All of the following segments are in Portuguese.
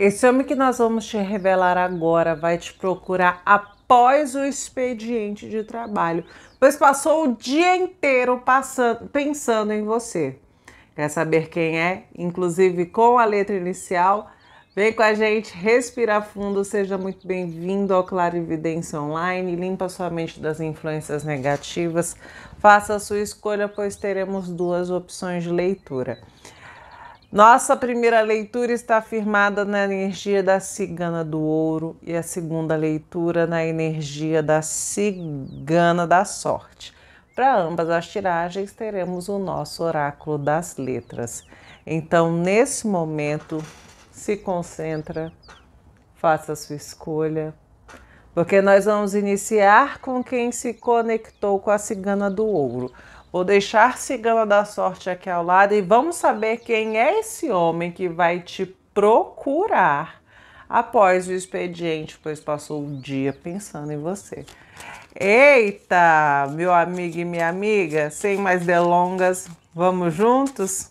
Esse homem que nós vamos te revelar agora vai te procurar após o expediente de trabalho, pois passou o dia inteiro passando, pensando em você. Quer saber quem é? Inclusive com a letra inicial. Vem com a gente, respira fundo, seja muito bem-vindo ao Clarividência Online, limpa sua mente das influências negativas, faça a sua escolha, pois teremos duas opções de leitura. Nossa primeira leitura está firmada na energia da cigana do ouro e a segunda leitura na energia da cigana da sorte. Para ambas as tiragens, teremos o nosso oráculo das letras. Então, nesse momento, se concentra, faça a sua escolha, porque nós vamos iniciar com quem se conectou com a cigana do ouro. Vou deixar Cigana da Sorte aqui ao lado e vamos saber quem é esse homem que vai te procurar após o expediente, pois passou o dia pensando em você. Eita, meu amigo e minha amiga, sem mais delongas, vamos juntos?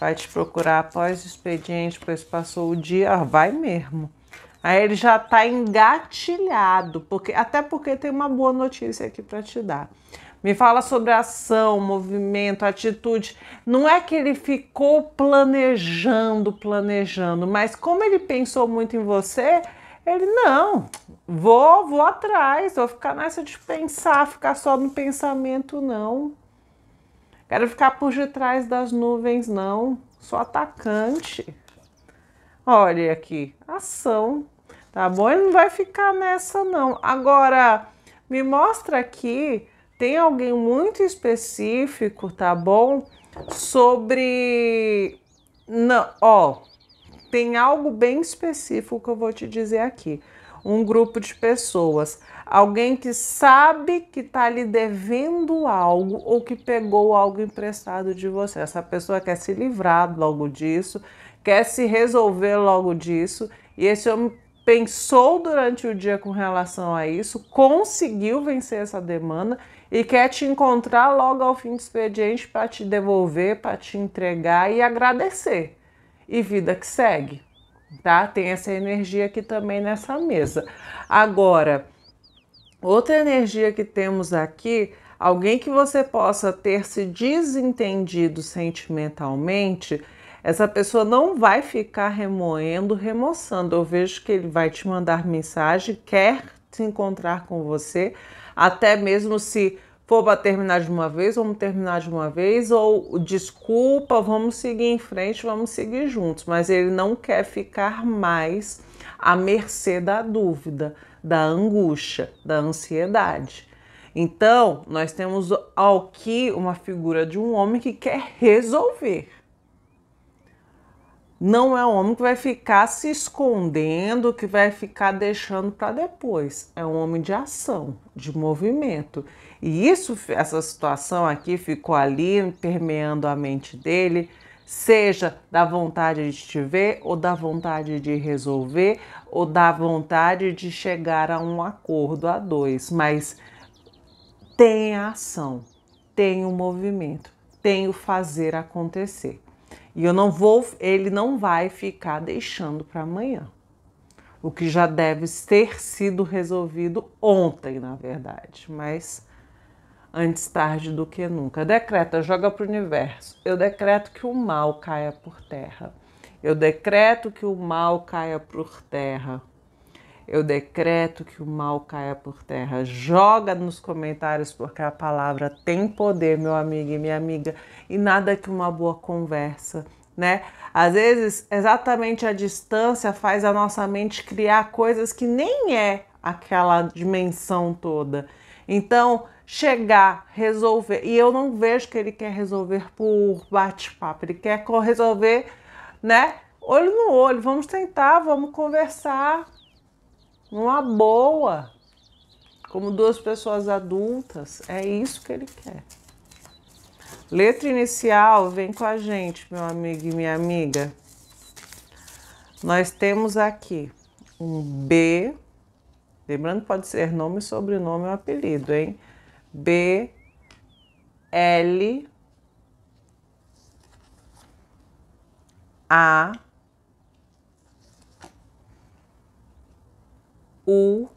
Vai te procurar após o expediente, pois passou o dia. Ah, vai mesmo. Aí ele já está engatilhado, porque até porque tem uma boa notícia aqui para te dar. Me fala sobre ação, movimento, atitude. Não é que ele ficou planejando, planejando, mas como ele pensou muito em você, ele não, vou, vou atrás, vou ficar nessa de pensar, ficar só no pensamento não. Quero ficar por detrás das nuvens, não. Sou atacante. Olha aqui, ação. Tá bom? Ele não vai ficar nessa, não. Agora, me mostra aqui, tem alguém muito específico, tá bom? Sobre. Não, ó, tem algo bem específico que eu vou te dizer aqui um grupo de pessoas, alguém que sabe que está lhe devendo algo ou que pegou algo emprestado de você. Essa pessoa quer se livrar logo disso, quer se resolver logo disso, e esse homem pensou durante o dia com relação a isso, conseguiu vencer essa demanda e quer te encontrar logo ao fim do expediente para te devolver, para te entregar e agradecer. E vida que segue tá? Tem essa energia aqui também nessa mesa. Agora, outra energia que temos aqui, alguém que você possa ter se desentendido sentimentalmente, essa pessoa não vai ficar remoendo, remoçando. Eu vejo que ele vai te mandar mensagem, quer se encontrar com você, até mesmo se for para terminar de uma vez, vamos terminar de uma vez, ou desculpa, vamos seguir em frente, vamos seguir juntos, mas ele não quer ficar mais à mercê da dúvida, da angústia, da ansiedade. Então, nós temos aqui uma figura de um homem que quer resolver não é um homem que vai ficar se escondendo, que vai ficar deixando para depois. É um homem de ação, de movimento. E isso, essa situação aqui ficou ali permeando a mente dele, seja da vontade de te ver, ou da vontade de resolver, ou da vontade de chegar a um acordo a dois. Mas tem a ação, tem o movimento, tem o fazer acontecer. E eu não vou, ele não vai ficar deixando para amanhã. O que já deve ter sido resolvido ontem, na verdade, mas antes tarde do que nunca. Decreta, joga para o universo. Eu decreto que o mal caia por terra. Eu decreto que o mal caia por terra. Eu decreto que o mal caia por terra. Joga nos comentários, porque a palavra tem poder, meu amigo e minha amiga, e nada que uma boa conversa, né? Às vezes, exatamente a distância faz a nossa mente criar coisas que nem é aquela dimensão toda. Então, chegar, resolver, e eu não vejo que ele quer resolver por bate-papo, ele quer resolver, né? Olho no olho, vamos tentar, vamos conversar, numa boa, como duas pessoas adultas. É isso que ele quer. Letra inicial, vem com a gente, meu amigo e minha amiga. Nós temos aqui um B, lembrando pode ser nome, sobrenome ou apelido, hein? B, L, A, U,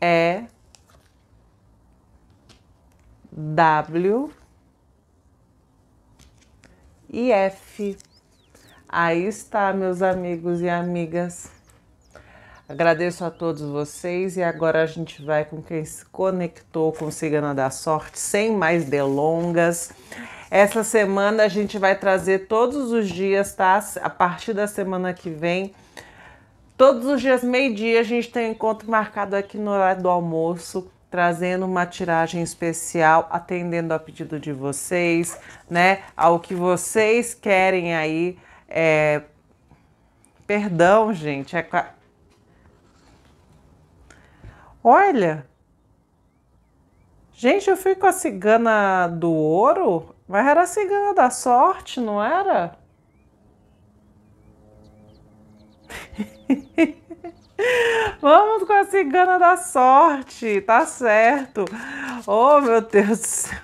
E, W e F. Aí está, meus amigos e amigas. Agradeço a todos vocês e agora a gente vai com quem se conectou com Cigana da Sorte, sem mais delongas. Essa semana a gente vai trazer todos os dias, tá? A partir da semana que vem Todos os dias, meio-dia, a gente tem um encontro marcado aqui no horário do almoço, trazendo uma tiragem especial, atendendo a pedido de vocês, né? Ao que vocês querem aí. É... Perdão, gente. É... Olha! Gente, eu fui com a cigana do ouro, mas era a cigana da sorte, não era? Vamos com a cigana da sorte, tá certo. Oh, meu Deus do céu.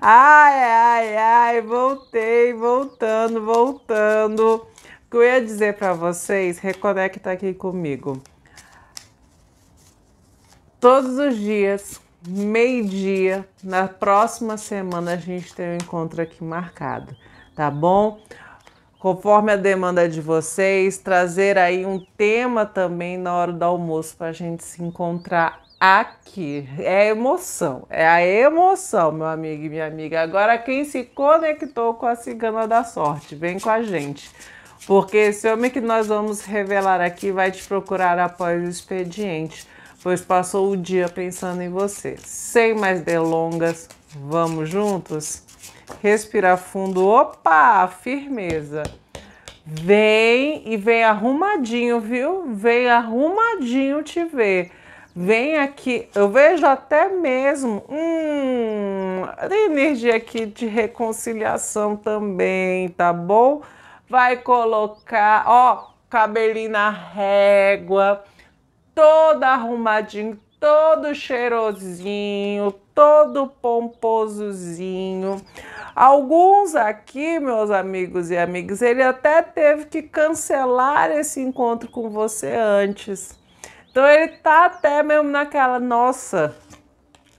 Ai, ai, ai, voltei, voltando, voltando. O que eu ia dizer para vocês, reconecta aqui comigo. Todos os dias, meio-dia, na próxima semana a gente tem um encontro aqui marcado, tá bom? conforme a demanda é de vocês, trazer aí um tema também na hora do almoço para a gente se encontrar aqui. É emoção, é a emoção, meu amigo e minha amiga. Agora, quem se conectou com a Cigana da Sorte, vem com a gente. Porque esse homem que nós vamos revelar aqui vai te procurar após o expediente, pois passou o dia pensando em você. Sem mais delongas, vamos juntos? Respirar fundo. Opa, firmeza. Vem e vem arrumadinho, viu? Vem arrumadinho te ver. Vem aqui, eu vejo até mesmo, hum, energia aqui de reconciliação também, tá bom? Vai colocar, ó, cabelinho na régua, toda arrumadinho, todo cheirosinho, todo pomposozinho. Alguns aqui, meus amigos e amigas, ele até teve que cancelar esse encontro com você antes. Então ele tá até mesmo naquela, nossa,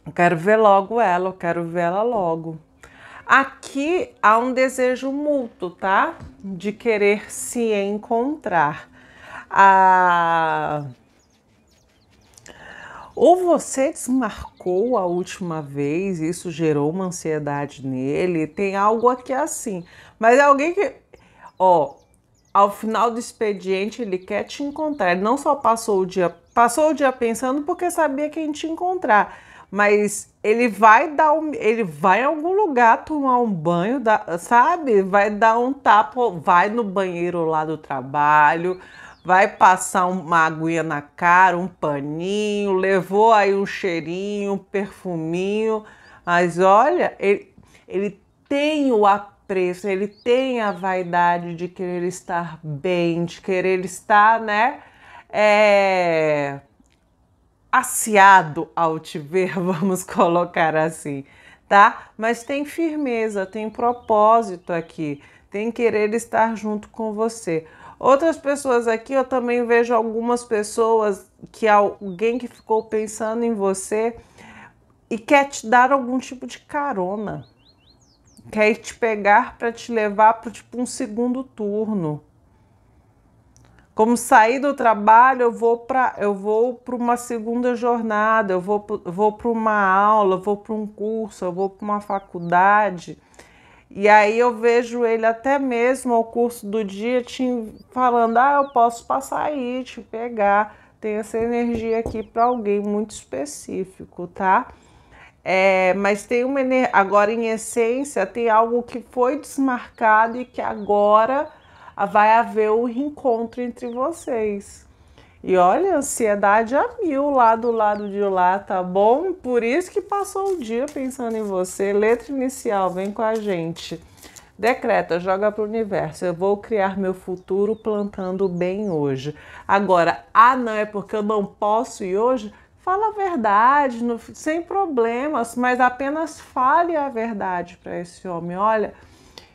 eu quero ver logo ela, eu quero ver ela logo. Aqui há um desejo mútuo, tá? De querer se encontrar. Ah, ou você desmarcou a última vez, isso gerou uma ansiedade nele, tem algo aqui assim. Mas é alguém que, ó, ao final do expediente ele quer te encontrar. Ele não só passou o dia, passou o dia pensando porque sabia quem te encontrar, mas ele vai dar um, ele vai em algum lugar tomar um banho, sabe? Vai dar um tapa, vai no banheiro lá do trabalho, vai passar uma aguinha na cara, um paninho, levou aí um cheirinho, um perfuminho, mas olha, ele, ele tem o apreço, ele tem a vaidade de querer estar bem, de querer estar, né? É, aciado ao te ver, vamos colocar assim, tá? Mas tem firmeza, tem propósito aqui, tem querer estar junto com você. Outras pessoas aqui, eu também vejo algumas pessoas que alguém que ficou pensando em você e quer te dar algum tipo de carona. Quer te pegar para te levar para tipo um segundo turno. Como sair do trabalho, eu vou para eu vou para uma segunda jornada, eu vou eu vou para uma aula, eu vou para um curso, eu vou para uma faculdade. E aí eu vejo ele até mesmo ao curso do dia te falando: ah, eu posso passar aí, te pegar. Tem essa energia aqui para alguém muito específico, tá? É, mas tem uma agora em essência tem algo que foi desmarcado e que agora vai haver o um reencontro entre vocês. E olha, ansiedade a mil lá do lado de lá, tá bom? Por isso que passou o dia pensando em você. Letra inicial, vem com a gente. Decreta, joga para o universo. Eu vou criar meu futuro plantando bem hoje. Agora, ah, não, é porque eu não posso e hoje? Fala a verdade, no, sem problemas, mas apenas fale a verdade para esse homem. Olha,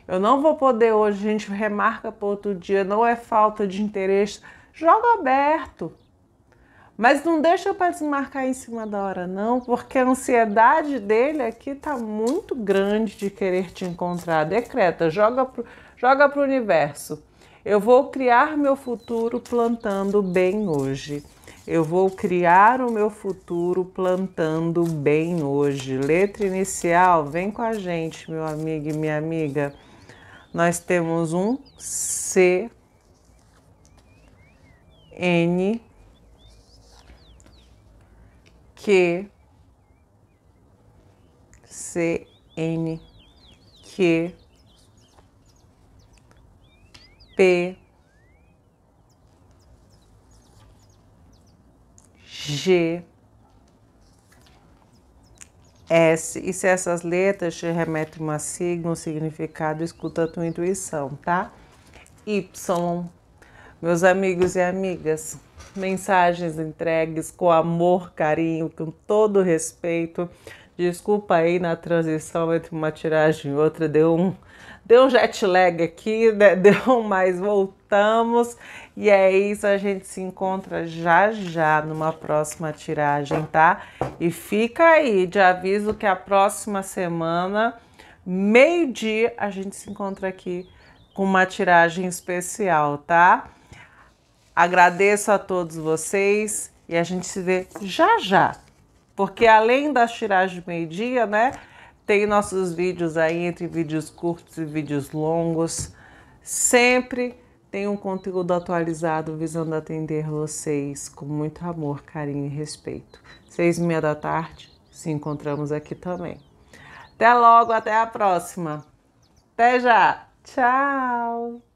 eu não vou poder hoje, a gente remarca para outro dia, não é falta de interesse joga aberto. Mas não deixa para desmarcar em cima da hora, não, porque a ansiedade dele aqui tá muito grande de querer te encontrar. Decreta, joga pro, joga pro universo. Eu vou criar meu futuro plantando bem hoje. Eu vou criar o meu futuro plantando bem hoje. Letra inicial, vem com a gente, meu amigo e minha amiga. Nós temos um C N Q C N Q P G S. E se essas letras te remetem uma sigla, um significado, escuta a tua intuição, tá? Y meus amigos e amigas, mensagens entregues com amor, carinho, com todo respeito. Desculpa aí na transição entre uma tiragem e outra, deu um, deu um jet lag aqui, né? deu mais, voltamos. E é isso, a gente se encontra já já numa próxima tiragem, tá? E fica aí de aviso que a próxima semana, meio-dia, a gente se encontra aqui com uma tiragem especial, tá? Agradeço a todos vocês e a gente se vê já já. Porque além das tiragens de meio-dia, né? Tem nossos vídeos aí entre vídeos curtos e vídeos longos. Sempre tem um conteúdo atualizado visando atender vocês com muito amor, carinho e respeito. Seis e meia da tarde, se encontramos aqui também. Até logo, até a próxima. Até já. Tchau.